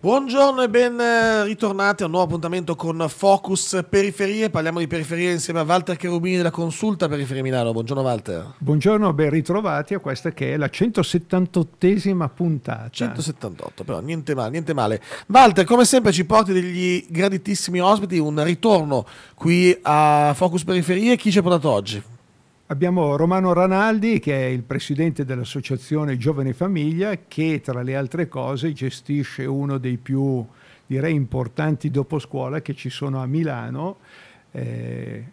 Buongiorno e ben eh, ritornati a un nuovo appuntamento con Focus Periferie. Parliamo di periferie insieme a Walter Cherubini della Consulta Periferie Milano. Buongiorno Walter. Buongiorno, ben ritrovati a questa che è la 178esima puntata. 178, però niente male, niente male. Walter, come sempre ci porti degli graditissimi ospiti, un ritorno qui a Focus Periferie. Chi ci ha portato oggi? Abbiamo Romano Ranaldi che è il presidente dell'associazione Giovane Famiglia che tra le altre cose gestisce uno dei più direi importanti dopo scuola che ci sono a Milano eh,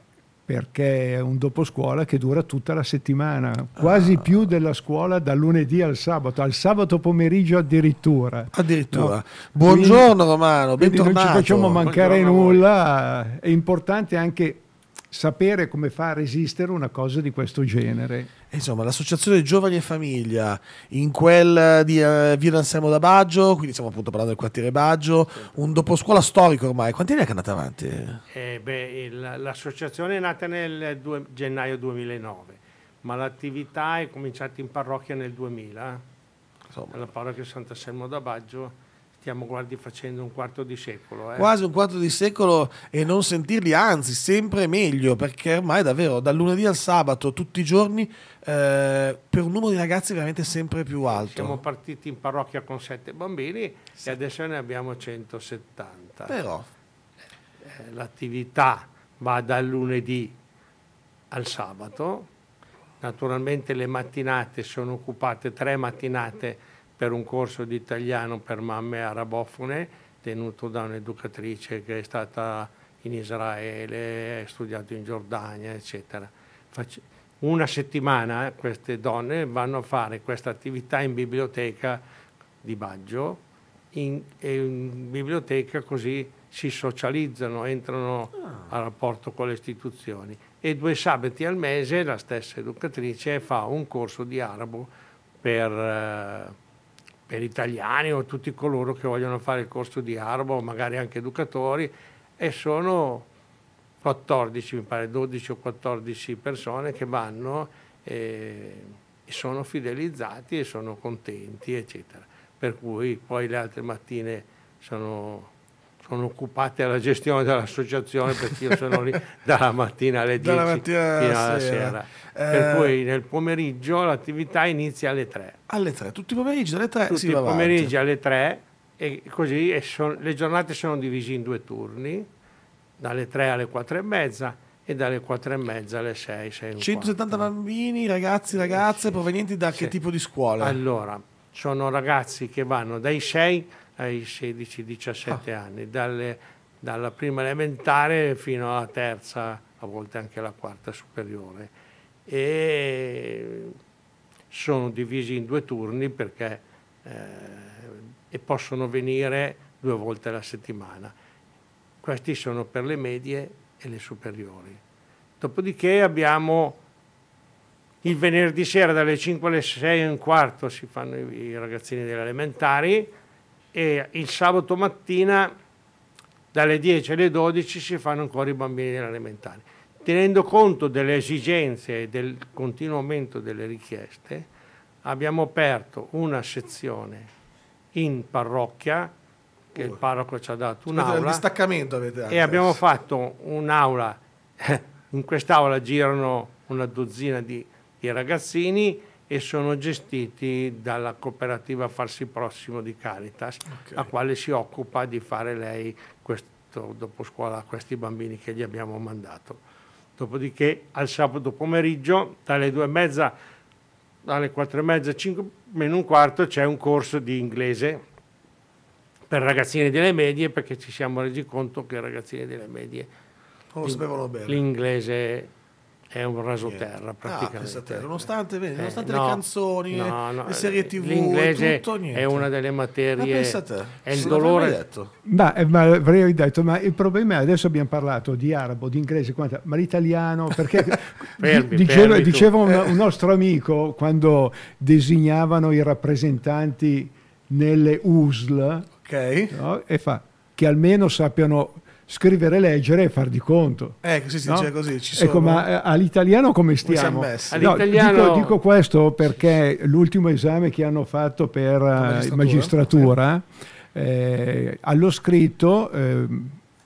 perché è un dopo scuola che dura tutta la settimana, quasi ah. più della scuola dal lunedì al sabato, al sabato pomeriggio addirittura. Addirittura. No? Buongiorno quindi, Romano, bentornato. non ci facciamo mancare Buongiorno nulla, è importante anche sapere come fa a resistere una cosa di questo genere. Eh, insomma, l'associazione Giovani e Famiglia in quel eh, di uh, eh, Via Anselmo da Baggio, quindi stiamo appunto parlando del quartiere Baggio, un doposcuola storico ormai, quanti anni è che è andata avanti? Eh beh, l'associazione è nata nel 2, gennaio 2009, ma l'attività è cominciata in parrocchia nel 2000, Insomma. alla parrocchia Sant'Anselmo da Baggio stiamo guardi, facendo un quarto di secolo. Eh. Quasi un quarto di secolo e non sentirli, anzi, sempre meglio, perché ormai davvero dal lunedì al sabato, tutti i giorni, eh, per un numero di ragazzi veramente sempre più alto. Siamo partiti in parrocchia con sette bambini sì. e adesso ne abbiamo 170. Però eh, eh, l'attività va dal lunedì al sabato, naturalmente le mattinate sono occupate, tre mattinate per un corso di italiano per mamme arabofone tenuto da un'educatrice che è stata in Israele, ha studiato in Giordania, eccetera. Una settimana eh, queste donne vanno a fare questa attività in biblioteca di Baggio, in, in biblioteca così si socializzano, entrano a rapporto con le istituzioni e due sabati al mese la stessa educatrice fa un corso di arabo per eh, per italiani o tutti coloro che vogliono fare il corso di arba magari anche educatori e sono 14, mi pare 12 o 14 persone che vanno e sono fidelizzati e sono contenti, eccetera. Per cui poi le altre mattine sono sono occupati alla gestione dell'associazione perché io sono lì dalla mattina alle 10 mattina fino alla sera. sera. Eh. Per cui nel pomeriggio l'attività inizia alle 3. Alle 3, tutti i pomeriggi alle 3 tutti i pomeriggi alle 3 e così e son, le giornate sono divise in due turni, dalle 3 alle 4 e mezza e dalle 4 e mezza alle 6. 6 170 bambini, ragazzi, eh, ragazze, sì, provenienti da sì. che tipo di scuola? Allora, sono ragazzi che vanno dai 6 ai 16-17 ah. anni, dalle, dalla prima elementare fino alla terza, a volte anche alla quarta superiore. E sono divisi in due turni perché, eh, e possono venire due volte alla settimana. Questi sono per le medie e le superiori. Dopodiché abbiamo il venerdì sera dalle 5 alle 6 e un quarto si fanno i ragazzini delle elementari, e il sabato mattina dalle 10 alle 12 si fanno ancora i bambini elementari. Tenendo conto delle esigenze e del continuo aumento delle richieste, abbiamo aperto una sezione in parrocchia che uh. il parroco ci ha dato un'aula. distaccamento avete E abbiamo fatto un'aula, in quest'aula girano una dozzina di, di ragazzini e sono gestiti dalla cooperativa Farsi Prossimo di Caritas, okay. la quale si occupa di fare lei questo dopo scuola a questi bambini che gli abbiamo mandato. Dopodiché al sabato pomeriggio dalle due e mezza alle quattro e mezza, cinque meno un quarto c'è un corso di inglese per ragazzini delle medie perché ci siamo resi conto che i ragazzini delle medie non lo sapevano bene. L'inglese è un raso terra ah, praticamente. Ah, Nonostante, vedi, nonostante eh, no, le canzoni, no, no, le serie eh, tv, l'inglese tutto, è una delle materie, ma è il dolore. Ma, eh, ma avrei detto, ma il problema è adesso abbiamo parlato di arabo, di inglese, ma l'italiano, perché fermi, dicevo, fermi diceva un, un nostro amico quando designavano i rappresentanti nelle USL okay. no? e fa che almeno sappiano scrivere, leggere e far di conto. Eh, cioè, ecco, sì, si no? dice così. Ecco, ma eh, all'italiano come stiamo? No, dico, dico, questo perché l'ultimo esame che hanno fatto per eh, magistratura, magistratura eh, allo scritto eh,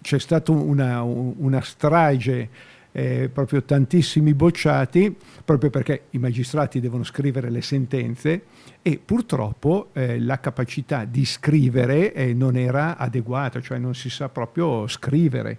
c'è stata una, una, strage eh, proprio tantissimi bocciati, proprio perché i magistrati devono scrivere le sentenze e purtroppo eh, la capacità di scrivere eh, non era adeguata, cioè non si sa proprio scrivere.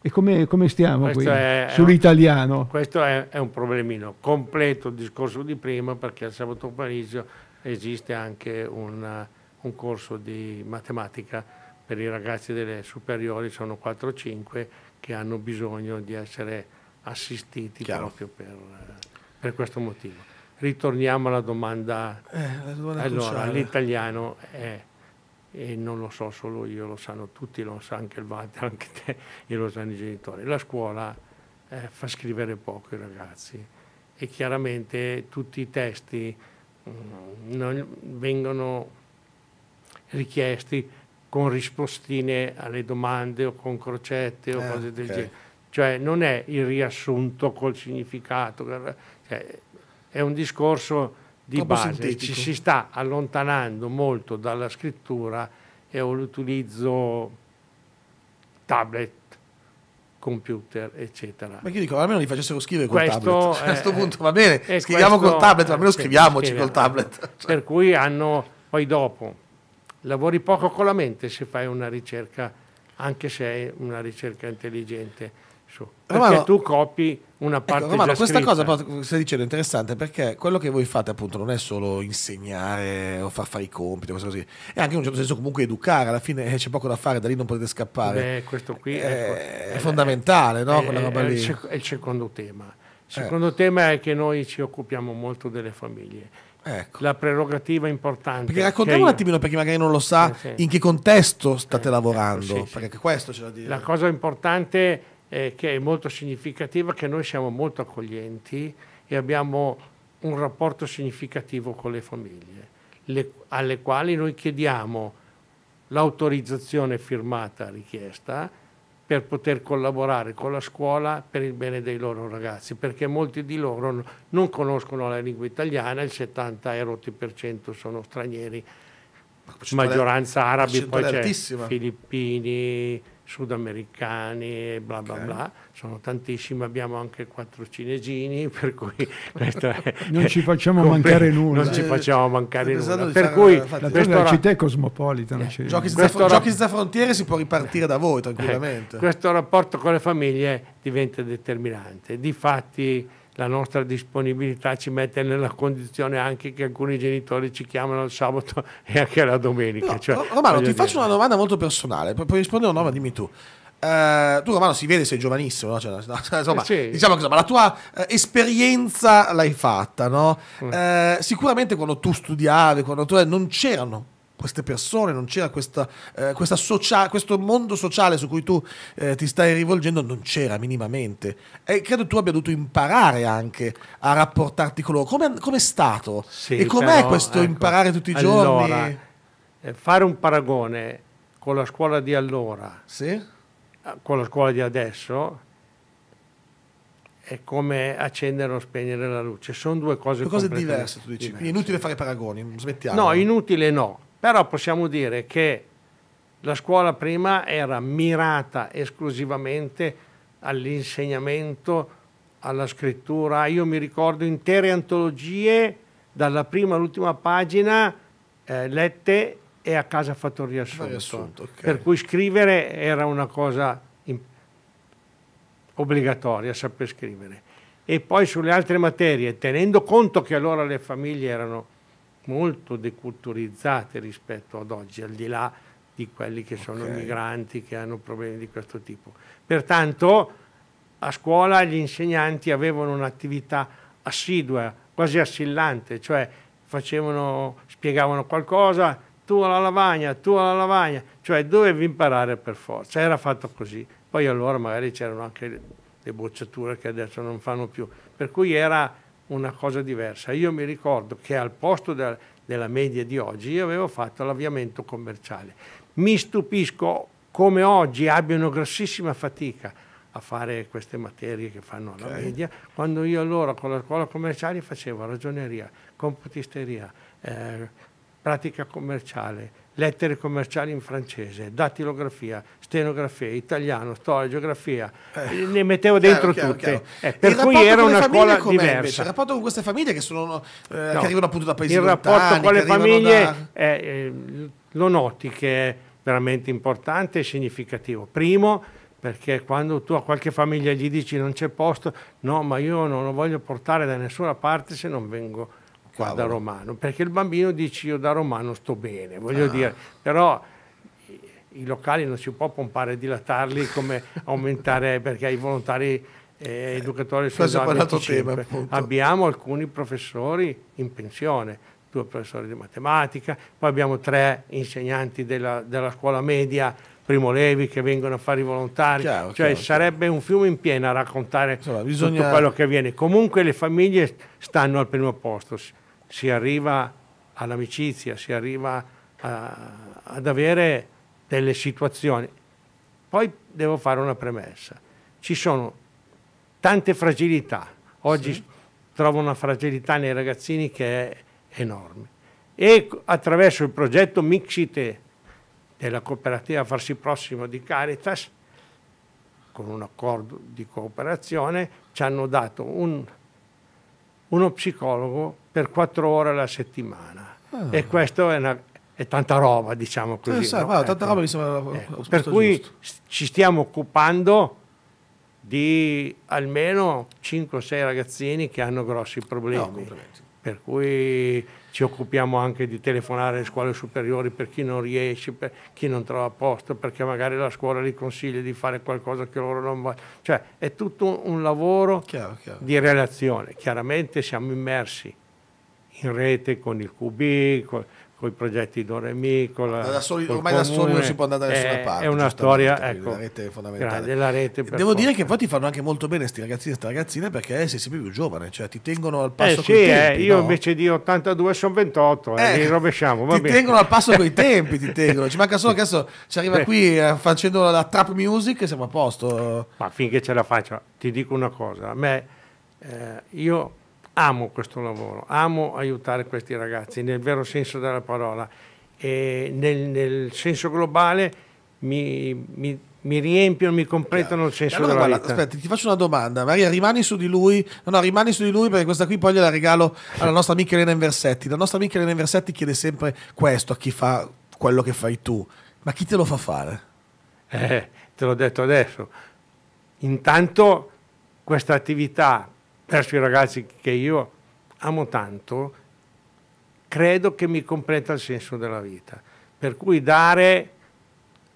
E come, come stiamo questo qui è, sull'italiano? È, questo è, è, un problemino. Completo il discorso di prima perché a Sabato Parisio esiste anche una, eh, un corso di matematica per i ragazzi delle superiori, sono 4-5 che hanno bisogno di essere assistiti Chiaro. proprio per, eh, per, questo motivo. Ritorniamo alla domanda. Eh, domanda allora, l'italiano è, e non lo so solo io, lo sanno tutti, lo sa anche il Vater, anche te, e lo sanno i genitori. La scuola eh, fa scrivere poco i ragazzi e chiaramente tutti i testi mh, mm, vengono richiesti con rispostine alle domande o con crocette o eh, cose del okay. genere. Cioè non è il riassunto col significato, cioè, è un discorso di Troppo base, sintetico. ci si sta allontanando molto dalla scrittura e ho l'utilizzo tablet, computer, eccetera. Ma io dico, almeno li facessero scrivere col tablet. Eh, a questo punto va bene, scriviamo questo, col tablet, almeno scriviamoci scriviamo, col tablet. Per cui hanno, poi dopo, lavori poco con la mente se fai una ricerca, anche se è una ricerca intelligente. Su. Perché Romano, tu copi una ecco, parte ecco, Romano, questa cosa stai dicendo è interessante perché quello che voi fate appunto non è solo insegnare o far fare i compiti, cose così, è anche in un certo senso comunque educare, alla fine eh, c'è poco da fare, da lì non potete scappare. Beh, questo qui è, eh, ecco, è fondamentale, è, no? È eh, il, è, il secondo tema. Il secondo eh. tema è che noi ci occupiamo molto delle famiglie Ecco. la prerogativa importante. Perché raccontiamo un attimino per chi magari non lo sa eh, sì. in che contesto state eh, lavorando, ecco, sì, perché sì. questo c'è da dire. La cosa importante eh, che è molto significativa è che noi siamo molto accoglienti e abbiamo un rapporto significativo con le famiglie, le, alle quali noi chiediamo l'autorizzazione firmata richiesta per poter collaborare con la scuola per il bene dei loro ragazzi, perché molti di loro non conoscono la lingua italiana, il 70% sono stranieri, maggioranza arabi, poi c'è filippini, sudamericani e bla bla okay. bla, sono tantissimi, abbiamo anche quattro cinesini, per cui è, non ci facciamo mancare nulla. Non ci facciamo mancare eh, nulla. Per cui la, città è cosmopolita. Eh, giochi, senza, giochi senza frontiere si può ripartire da voi tranquillamente. Eh, questo rapporto con le famiglie diventa determinante. Difatti la nostra disponibilità ci mette nella condizione anche che alcuni genitori ci chiamano il sabato e anche la domenica. No, cioè, Romano, ti dire. faccio una domanda molto personale, puoi rispondere o no, ma dimmi tu. Uh, tu Romano si vede sei giovanissimo, no? cioè, no, insomma, eh, sì. diciamo che insomma, la tua uh, esperienza l'hai fatta, no? Mm. Uh, sicuramente quando tu studiavi, quando tu non c'erano queste persone, non c'era questa, eh, questa socia- questo mondo sociale su cui tu eh, ti stai rivolgendo, non c'era minimamente. E credo tu abbia dovuto imparare anche a rapportarti con loro. Come, è stato? Sì, e com'è però, questo ecco, imparare tutti i giorni? Eh, fare un paragone con la scuola di allora, sì? Eh, con la scuola di adesso, è come accendere o spegnere la luce. Sono due cose, due cose diverse, tu dici. Diverse. È inutile fare paragoni, smettiamo. No, inutile no però possiamo dire che la scuola prima era mirata esclusivamente all'insegnamento, alla scrittura. Io mi ricordo intere antologie, dalla prima all'ultima pagina, eh, lette e a casa fatto il riassunto. riassunto okay. Per cui scrivere era una cosa obbligatoria, saper scrivere. E poi sulle altre materie, tenendo conto che allora le famiglie erano molto deculturizzate rispetto ad oggi, al di là di quelli che sono okay. migranti che hanno problemi di questo tipo. Pertanto a scuola gli insegnanti avevano un'attività assidua, quasi assillante, cioè facevano, spiegavano qualcosa, tu alla lavagna, tu alla lavagna, cioè dovevi imparare per forza, era fatto così. Poi allora magari c'erano anche le bocciature che adesso non fanno più, per cui era una cosa diversa. Io mi ricordo che al posto del, della media di oggi io avevo fatto l'avviamento commerciale. Mi stupisco come oggi abbiano grossissima fatica a fare queste materie che fanno alla okay. media, quando io allora con la scuola commerciale facevo ragioneria, computisteria, eh, pratica commerciale, lettere commerciali in francese, dattilografia, stenografia, italiano, storia, geografia, eh, eh ne mettevo dentro chiaro, tutte. Chiaro, chiaro. Eh, per il cui era una scuola diversa. Invece? Il rapporto con queste famiglie che, sono, eh, no. che arrivano appunto da paesi il Il rapporto con le famiglie da... è, eh, lo noti che è veramente importante e significativo. Primo, perché quando tu a qualche famiglia gli dici non c'è posto, no ma io non lo voglio portare da nessuna parte se non vengo qua da romano, perché il bambino dice io da romano sto bene, voglio ah. dire, però i locali non si può pompare e dilatarli come aumentare perché i volontari eh, educatori sono tema, abbiamo alcuni professori in pensione due professori di matematica poi abbiamo tre insegnanti della, della scuola media Primo Levi che vengono a fare i volontari chiaro, cioè chiaro, sarebbe chiaro. un fiume in piena a raccontare Insomma, bisogna... tutto quello che avviene comunque le famiglie stanno al primo posto si arriva all'amicizia, si arriva a, ad avere delle situazioni. Poi devo fare una premessa. Ci sono tante fragilità. Oggi sì. trovo una fragilità nei ragazzini che è enorme. E attraverso il progetto Mixite della cooperativa Farsi Prossimo di Caritas, con un accordo di cooperazione, ci hanno dato un uno psicologo per quattro ore alla settimana. Ah. E questo è, una, è, tanta roba, diciamo eh, così. Eh, sai, no? ecco. tanta roba mi sembra eh, Per cui giusto. ci stiamo occupando di almeno 5-6 ragazzini che hanno grossi problemi. No, per cui ci occupiamo anche di telefonare alle scuole superiori per chi non riesce, per chi non trova posto, perché magari la scuola gli consiglia di fare qualcosa che loro non vogliono. Cioè è tutto un lavoro chiaro, chiaro. di relazione. Chiaramente siamo immersi in rete con il QB, con i progetti Doremi, con la, da soli, ormai comune, da soli non si può andare da eh, nessuna parte. È una storia, ecco, la rete fondamentale. Grande, rete Devo forza. dire che poi ti fanno anche molto bene questi ragazzini e queste ragazzine perché sei sempre più giovane, cioè ti tengono al passo eh, sì, tempi, eh, io invece di 82 sono 28, eh, li eh, rovesciamo. ti bene. tengono al passo con i tempi, ti tengono. Ci manca solo che adesso ci arriva Beh. qui eh, facendo la trap music e siamo a posto. Ma finché ce la faccio, ti dico una cosa, a me, eh, io amo questo lavoro, amo aiutare questi ragazzi nel vero senso della parola e nel, nel senso globale mi, mi, mi, riempiono, mi completano il senso allora, della guarda, vita. Aspetta, ti faccio una domanda, Maria, rimani su di lui, no, no, rimani su di lui perché questa qui poi gliela regalo alla nostra amica Elena Inversetti. La nostra amica Elena Inversetti chiede sempre questo a chi fa quello che fai tu, ma chi te lo fa fare? Eh, te l'ho detto adesso. Intanto questa attività verso i ragazzi che io amo tanto, credo che mi completa il senso della vita. Per cui dare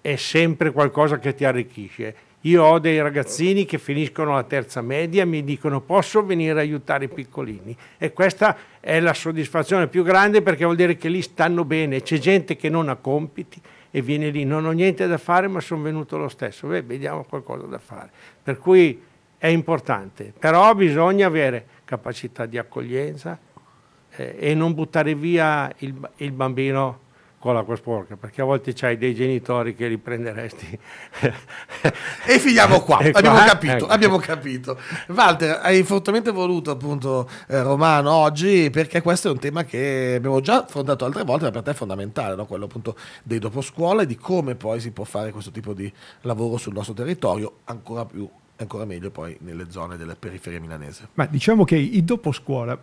è sempre qualcosa che ti arricchisce. Io ho dei ragazzini che finiscono la terza media e mi dicono posso venire a aiutare i piccolini e questa è la soddisfazione più grande perché vuol dire che lì stanno bene, c'è gente che non ha compiti e viene lì, non ho niente da fare ma sono venuto lo stesso, Beh, vediamo qualcosa da fare. Per cui è importante, però bisogna avere capacità di accoglienza eh, e non buttare via il, il bambino con l'acqua sporca, perché a volte c'hai dei genitori che li prenderesti. e finiamo qua, e abbiamo, qua? Capito, ecco. abbiamo capito. Walter, hai fortemente voluto appunto eh, Romano oggi, perché questo è un tema che abbiamo già affrontato altre volte, ma per te è fondamentale, no? quello appunto dei dopo scuola e di come poi si può fare questo tipo di lavoro sul nostro territorio, ancora più ancora meglio poi nelle zone della periferia milanese. Ma diciamo che il dopo scuola,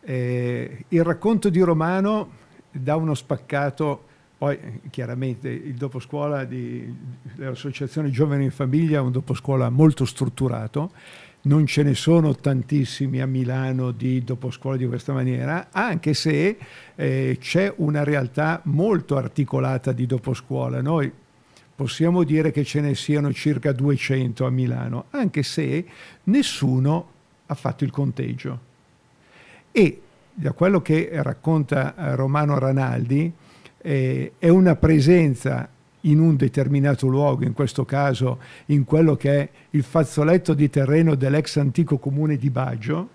eh, il racconto di Romano dà uno spaccato, poi chiaramente il dopo scuola dell'Associazione Giovani in Famiglia è un dopo scuola molto strutturato, non ce ne sono tantissimi a Milano di dopo scuola di questa maniera, anche se eh, c'è una realtà molto articolata di dopo scuola. Noi possiamo dire che ce ne siano circa 200 a Milano, anche se nessuno ha fatto il conteggio. E da quello che racconta eh, Romano Ranaldi, eh, è una presenza in un determinato luogo, in questo caso in quello che è il fazzoletto di terreno dell'ex antico comune di Baggio,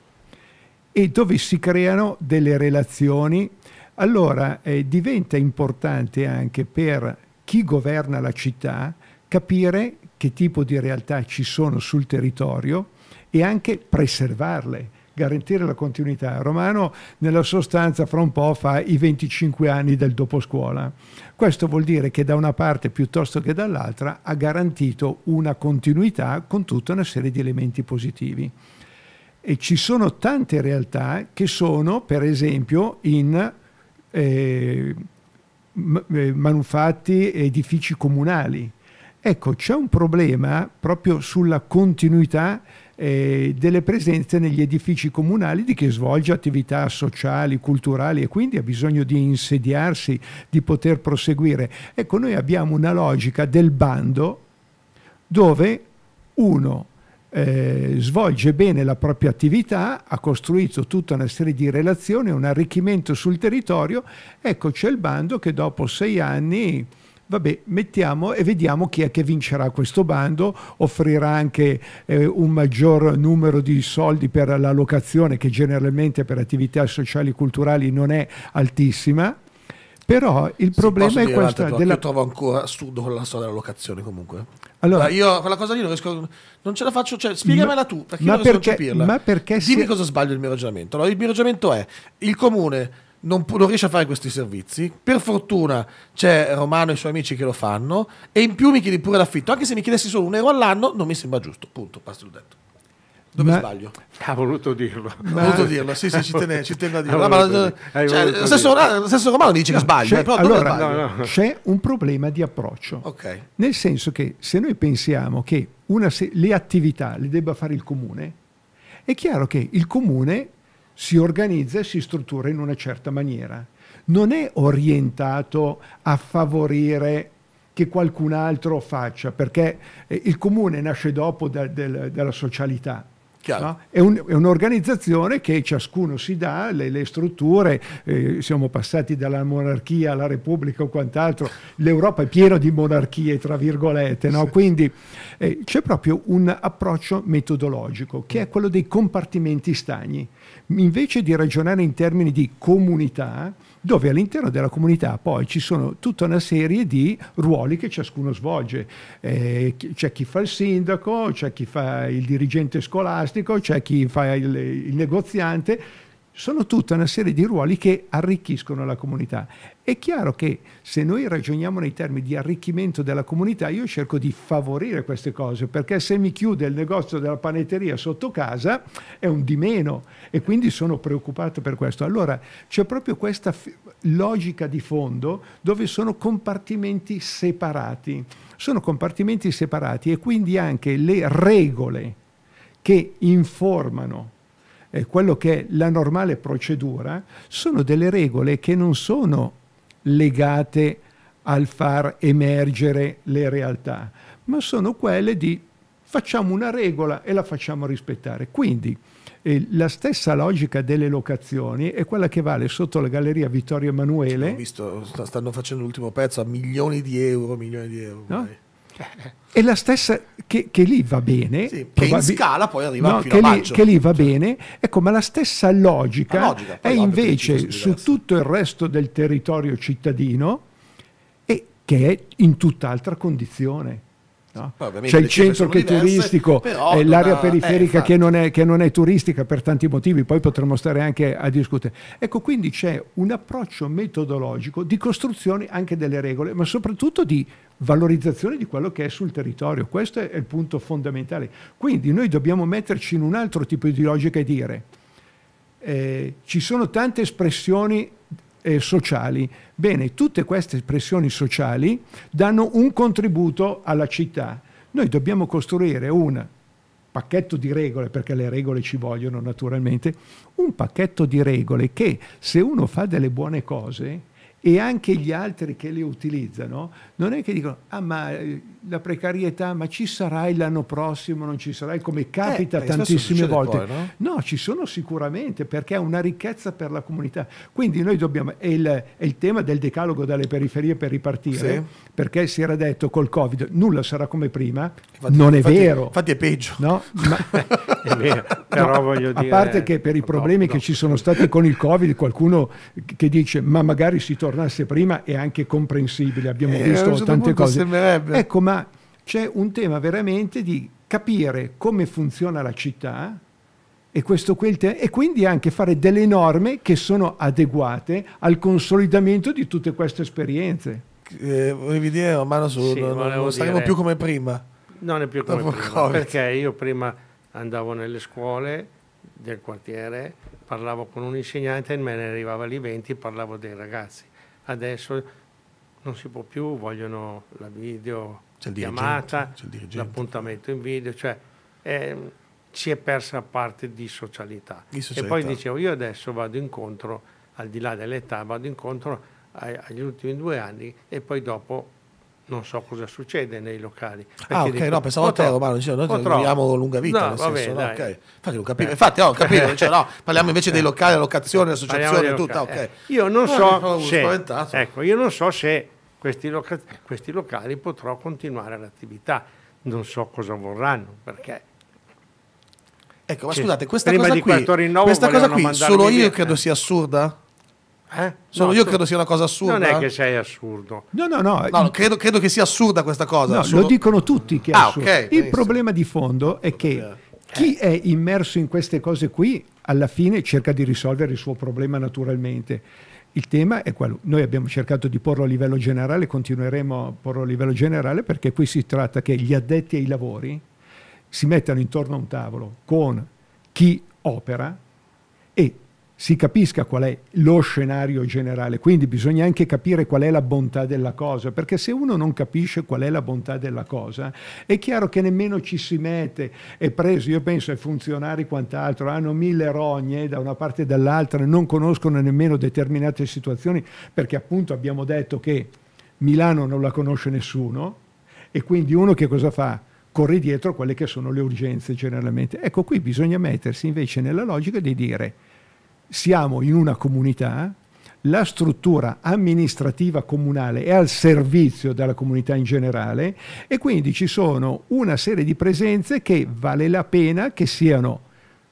e dove si creano delle relazioni. Allora eh, diventa importante anche per chi governa la città, capire che tipo di realtà ci sono sul territorio e anche preservarle garantire la continuità. Romano nella sostanza fra un po' fa i 25 anni del dopo scuola. Questo vuol dire che da una parte piuttosto che dall'altra ha garantito una continuità con tutta una serie di elementi positivi. E ci sono tante realtà che sono per esempio in eh, eh, manufatti e edifici comunali. Ecco, c'è un problema proprio sulla continuità eh, delle presenze negli edifici comunali di chi svolge attività sociali, culturali e quindi ha bisogno di insediarsi, di poter proseguire. Ecco, noi abbiamo una logica del bando dove uno eh, svolge bene la propria attività, ha costruito tutta una serie di relazioni, un arricchimento sul territorio, ecco c'è il bando che dopo sei anni vabbè, mettiamo e vediamo chi è che vincerà questo bando, offrirà anche eh, un maggior numero di soldi per la locazione che generalmente per attività sociali e culturali non è altissima, però il problema è questo. Della... Io trovo ancora assurdo con la storia della locazione comunque. Allora, cioè, io quella cosa lì non riesco. Non ce la faccio. Cioè, spiegamela tu, perché ma non perché, capirla. Ma perché Dimmi se... cosa sbaglio il mio ragionamento. Allora, il mio ragionamento è: il comune non, non, riesce a fare questi servizi. Per fortuna c'è Romano e i suoi amici che lo fanno. E in più mi chiedi pure l'affitto. Anche se mi chiedessi solo un euro all'anno, non mi sembra giusto. Punto. Passo il detto. Dove ma... sbaglio? Ha voluto dirlo. Ma... Ha voluto dirlo, sì, sì, ci, tene, ci tengo a dirlo. Ma, eh, cioè, lo stesso, stesso Romano dice che sbaglio. C'è, allora, no, no. c'è un problema di approccio. Okay. Nel senso che se noi pensiamo che una, le attività le debba fare il comune, è chiaro che il comune si organizza e si struttura in una certa maniera. Non è orientato a favorire che qualcun altro faccia, perché eh, il comune nasce dopo da, del, della socialità No? È, un, è, un'organizzazione che ciascuno si dà, le, le strutture, eh, siamo passati dalla monarchia alla repubblica o quant'altro, l'Europa è piena di monarchie, tra virgolette, no? sì. quindi eh, c'è proprio un approccio metodologico che è quello dei compartimenti stagni. Invece di ragionare in termini di comunità, dove all'interno della comunità poi ci sono tutta una serie di ruoli che ciascuno svolge. Eh, c'è chi fa il sindaco, c'è chi fa il dirigente scolastico, c'è chi fa il, il negoziante sono tutta una serie di ruoli che arricchiscono la comunità. È chiaro che se noi ragioniamo nei termini di arricchimento della comunità, io cerco di favorire queste cose, perché se mi chiude il negozio della panetteria sotto casa è un di meno e quindi sono preoccupato per questo. Allora c'è proprio questa logica di fondo dove sono compartimenti separati, sono compartimenti separati e quindi anche le regole che informano eh, quello che è la normale procedura, sono delle regole che non sono legate al far emergere le realtà, ma sono quelle di facciamo una regola e la facciamo rispettare. Quindi eh, la stessa logica delle locazioni è quella che vale sotto la galleria Vittorio Emanuele. Ho visto, stanno facendo l'ultimo pezzo a milioni di euro, milioni di euro. No? È la stessa che, che lì va bene. Sì, che in scala poi arriva no, fino che a lì, maggio. Che lì va bene. Ecco, ma la stessa logica, la logica è invece su tutto il resto del territorio cittadino e che è in tutt'altra condizione. No? C'è il centro che è turistico, diverse, l'area periferica eh, che, non è, che, non è, turistica per tanti motivi, poi potremmo stare anche a discutere. Ecco, quindi c'è un approccio metodologico di costruzione anche delle regole, ma soprattutto di valorizzazione di quello che è sul territorio. Questo è il punto fondamentale. Quindi noi dobbiamo metterci in un altro tipo di logica e dire eh, ci sono tante espressioni eh, sociali. Bene, tutte queste espressioni sociali danno un contributo alla città. Noi dobbiamo costruire un pacchetto di regole, perché le regole ci vogliono naturalmente, un pacchetto di regole che se uno fa delle buone cose, e anche gli altri che le utilizzano non è che dicono ah ma eh, la precarietà ma ci sarai l'anno prossimo non ci sarai come eh, capita eh, tantissime volte poi, no? no? ci sono sicuramente perché è una ricchezza per la comunità quindi noi dobbiamo è il, è il tema del decalogo dalle periferie per ripartire sì. perché si era detto col covid nulla sarà come prima infatti, non è infatti, vero infatti è peggio no ma, è vero però no, voglio a dire a parte che per i problemi no, che ci sono stati con il covid qualcuno che dice ma magari si torna tornasse prima è anche comprensibile, abbiamo eh, visto tante cose. Sembrerebbe. Ecco, ma c'è un tema veramente di capire come funziona la città e, questo, e quindi anche fare delle norme che sono adeguate al consolidamento di tutte queste esperienze. Eh, volevi dire, Romano, su, sì, non, non saremo più come prima. Non è più come prima, COVID. perché io prima andavo nelle scuole del quartiere, parlavo con un insegnante e me ne arrivava lì 20, parlavo dei ragazzi adesso non si può più, vogliono la video chiamata, l'appuntamento in video, cioè è, ehm, si è persa parte di socialità. di socialità. E poi dicevo, io adesso vado incontro, al di là dell'età, vado incontro agli ultimi due anni e poi dopo non so cosa succede nei locali. Ah, ok, dico, no, pensavo a te, Romano, dicevo, noi troviamo lunga vita, no, nel vabbè, senso, no, okay. Infatti, non eh. capivo, infatti, ho oh, capito, dicevo, no, parliamo invece dei locali, locazioni, associazioni, tutto, eh. ok. io non ah, so se, ecco, io non so se questi, loca questi locali potrò continuare l'attività, non so cosa vorranno, perché... Ecco, ma scusate, questa cosa qui, questa cosa qui solo io via, credo sia assurda? Eh? no, io credo sia una cosa assurda. Non è che sei assurdo. No, no, no. no credo, credo, che sia assurda questa cosa. No, lo dicono tutti che è ah, Okay, Il problema di fondo è che chi è immerso in queste cose qui alla fine cerca di risolvere il suo problema naturalmente. Il tema è quello. Noi abbiamo cercato di porlo a livello generale, continueremo a porlo a livello generale perché qui si tratta che gli addetti ai lavori si mettano intorno a un tavolo con chi opera, si capisca qual è lo scenario generale. Quindi bisogna anche capire qual è la bontà della cosa, perché se uno non capisce qual è la bontà della cosa, è chiaro che nemmeno ci si mette, è preso, io penso ai funzionari quant'altro, hanno mille rogne da una parte e dall'altra, non conoscono nemmeno determinate situazioni, perché appunto abbiamo detto che Milano non la conosce nessuno e quindi uno che cosa fa? Corre dietro quelle che sono le urgenze generalmente. Ecco, qui bisogna mettersi invece nella logica di dire siamo in una comunità, la struttura amministrativa comunale è al servizio della comunità in generale e quindi ci sono una serie di presenze che vale la pena che siano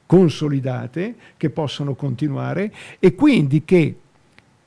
consolidate, che possano continuare e quindi che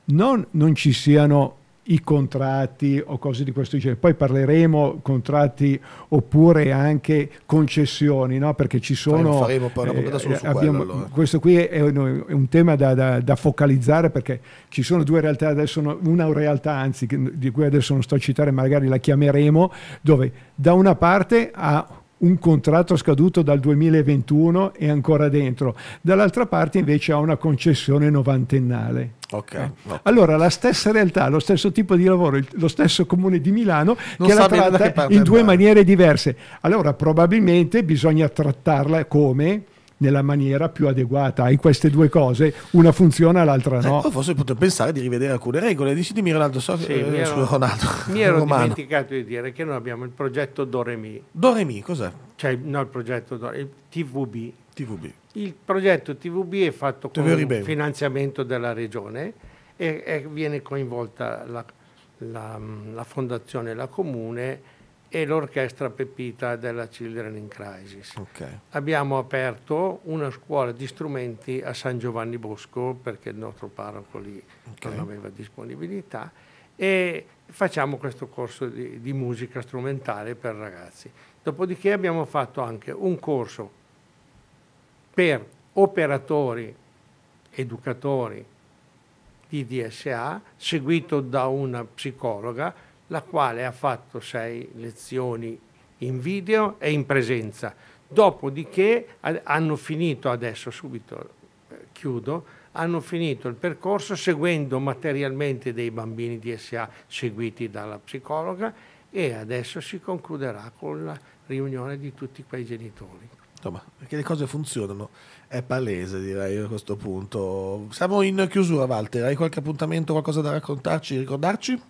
non, non ci siano i contratti o cose di questo genere. Poi parleremo contratti oppure anche concessioni, no? perché ci sono... Faremo, faremo eh, solo su abbiamo, quello, allora. Questo qui è un, è un tema da, da, da, focalizzare perché ci sono due realtà, adesso una realtà anzi di cui adesso non sto a citare, magari la chiameremo, dove da una parte ha un contratto scaduto dal 2021 e ancora dentro, dall'altra parte invece ha una concessione novantennale. Okay, no. Eh. Allora, la stessa realtà, lo stesso tipo di lavoro, lo stesso comune di Milano non che la tratta che in due maniere diverse. Allora, probabilmente bisogna trattarla come nella maniera più adeguata in queste due cose una funziona l'altra no eh, oh, forse potrei pensare di rivedere alcune regole decidimi Ronaldo so sì, eh, mi ero, Ronaldo, mi ero dimenticato di dire che noi abbiamo il progetto Doremi Doremi cos'è? cioè no il progetto Doremi il TVB TVB il progetto TVB è fatto con il finanziamento della regione e, e viene coinvolta la, la, la fondazione la comune e l'orchestra Pepita della Children in Crisis. Okay. Abbiamo aperto una scuola di strumenti a San Giovanni Bosco perché il nostro parroco lì okay. non aveva disponibilità e facciamo questo corso di, di musica strumentale per ragazzi. Dopodiché abbiamo fatto anche un corso per operatori, educatori di DSA, seguito da una psicologa la quale ha fatto sei lezioni in video e in presenza. Dopodiché hanno finito, adesso subito eh, chiudo, hanno finito il percorso seguendo materialmente dei bambini DSA seguiti dalla psicologa e adesso si concluderà con la riunione di tutti quei genitori. Insomma, perché le cose funzionano, è palese direi a questo punto. Siamo in chiusura Walter, hai qualche appuntamento, qualcosa da raccontarci, ricordarci?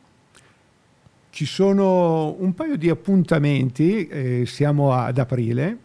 Ci sono un paio di appuntamenti, eh, siamo ad aprile,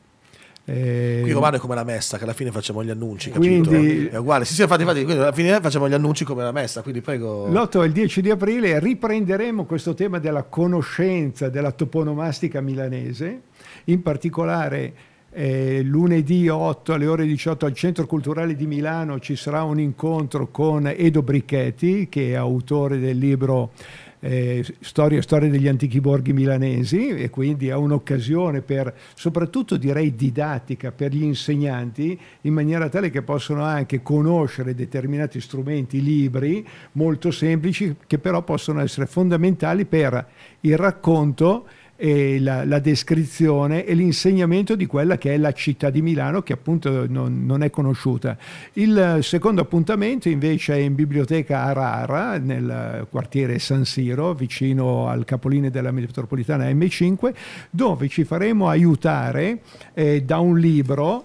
eh, Qui Romano è come la messa, che alla fine facciamo gli annunci, capito? Quindi, è uguale. Sì, sì, infatti, infatti, alla fine facciamo gli annunci come la messa, quindi prego. L'8 e il 10 di aprile riprenderemo questo tema della conoscenza della toponomastica milanese, in particolare eh, lunedì 8 alle ore 18 al Centro Culturale di Milano ci sarà un incontro con Edo Brichetti, che è autore del libro eh, storia, storia, degli antichi borghi milanesi e quindi è un'occasione per, soprattutto direi didattica per gli insegnanti in maniera tale che possono anche conoscere determinati strumenti, libri molto semplici che però possono essere fondamentali per il racconto e la, la, descrizione e l'insegnamento di quella che è la città di Milano che appunto non, non è conosciuta. Il secondo appuntamento invece è in biblioteca Arara nel quartiere San Siro vicino al capoline della metropolitana M5 dove ci faremo aiutare eh, da un libro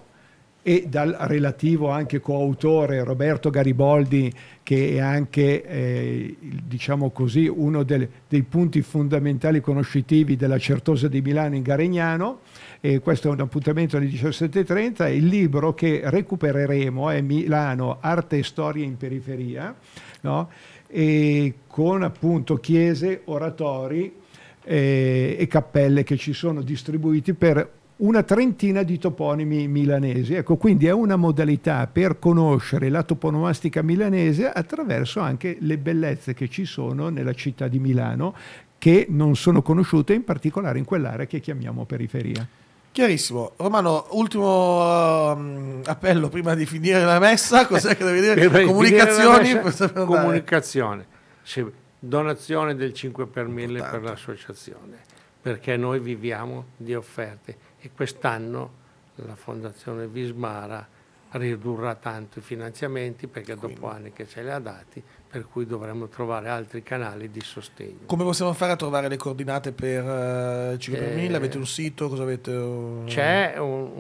e dal relativo anche coautore Roberto Gariboldi che è anche eh, diciamo così, uno del, dei punti fondamentali conoscitivi della Certosa di Milano in Garegnano. E questo è un appuntamento alle 17.30. Il libro che recupereremo è Milano, Arte e Storia in Periferia, no? e con appunto chiese, oratori eh, e cappelle che ci sono distribuiti per una trentina di toponimi milanesi. Ecco, quindi è una modalità per conoscere la toponomastica milanese attraverso anche le bellezze che ci sono nella città di Milano che non sono conosciute in particolare in quell'area che chiamiamo periferia. Chiarissimo. Romano, ultimo um, appello prima di finire la messa, cos'è che devi dire? Comunicazioni. Messa, comunicazione. Se, donazione del 5 per 1000 per l'associazione, perché noi viviamo di offerte e quest'anno la Fondazione Vismara ridurrà tanto i finanziamenti perché Quindi. dopo anni che ce li ha dati, per cui dovremmo trovare altri canali di sostegno. Come possiamo fare a trovare le coordinate per uh, eh, 5.000? Eh, avete un sito? Eh? C'è un,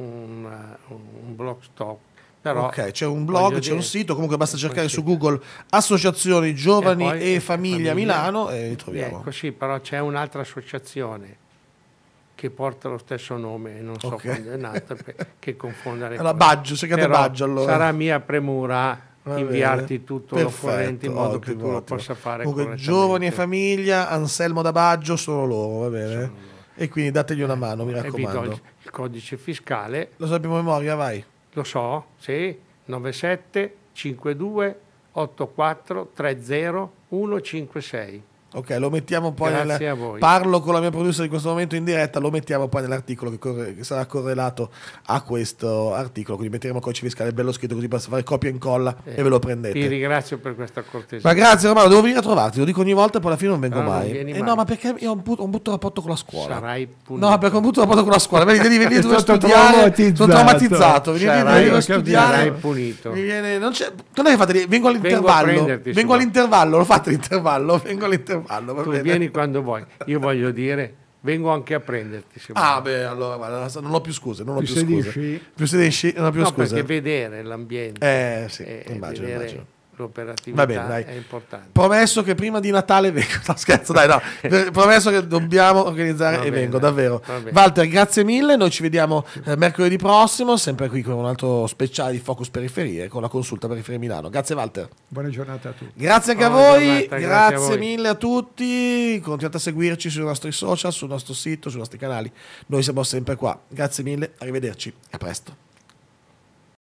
un, un, blog stock. Però ok, c'è un blog, c'è un sito, comunque basta cercare su Google Associazioni Giovani e, e famiglia, famiglia, Milano e li troviamo. Ecco sì, però c'è un'altra associazione che porta lo stesso nome e non so okay. quando è nata, che confondere. Allora, Baggio, se segretario Baggio allora. Sarà mia premura Va inviarti bene. tutto l'offerente in modo ottimo, che tu lo possa fare Comunque, giovani e famiglia, Anselmo da Baggio, sono loro, va bene? Loro. E quindi dategli una mano, mi raccomando. Il, il codice fiscale. Lo sappiamo a memoria, vai. Lo so, sì, 97 52 84 30 156. Ok, lo mettiamo poi Grazie a voi. Parlo con la mia producer di questo momento in diretta, lo mettiamo poi nell'articolo che, corre... che, sarà correlato a questo articolo, quindi metteremo codice fiscale bello scritto così basta fare copia e incolla eh, e ve lo prendete. Ti ringrazio per questa cortesia. Ma grazie Romano, devo venire a trovarti, lo dico ogni volta e poi alla fine non vengo no, mai. Non eh, mai. no, ma perché io ho un, put- un brutto rapporto con la scuola. Sarai punito. No, perché ho un brutto rapporto con la scuola, vedi, devi venire a studiare. Sono traumatizzato, vedi, devi dove studiare. Sarai punito. Mi viene... non, non è che fate, vengo all'intervallo. Vengo, vengo all'intervallo, lo fate l'intervallo, vengo all'intervallo farlo. tu bene. vieni quando vuoi. Io voglio dire, vengo anche a prenderti. ah, beh, allora guarda, non ho più scuse. Non ho più, più scuse. Più sedisci, non ho più no, scuse. Perché vedere l'ambiente. Eh, sì, è, immagino, vedere... immagino l'operatività Vabbè, è importante. Promesso che prima di Natale vengo, no scherzo, dai, no, eh, promesso che dobbiamo organizzare va e bene, vengo, davvero. Walter, grazie mille, noi ci vediamo eh, mercoledì prossimo, sempre qui con un altro speciale di Focus Periferie, con la consulta Periferie Milano. Grazie Walter. Buona giornata a tutti. Grazie anche Buona a voi, giornata, grazie, grazie a voi. mille a tutti, continuate a seguirci sui nostri social, sul nostro sito, sui nostri canali, noi siamo sempre qua. Grazie mille, arrivederci, a presto.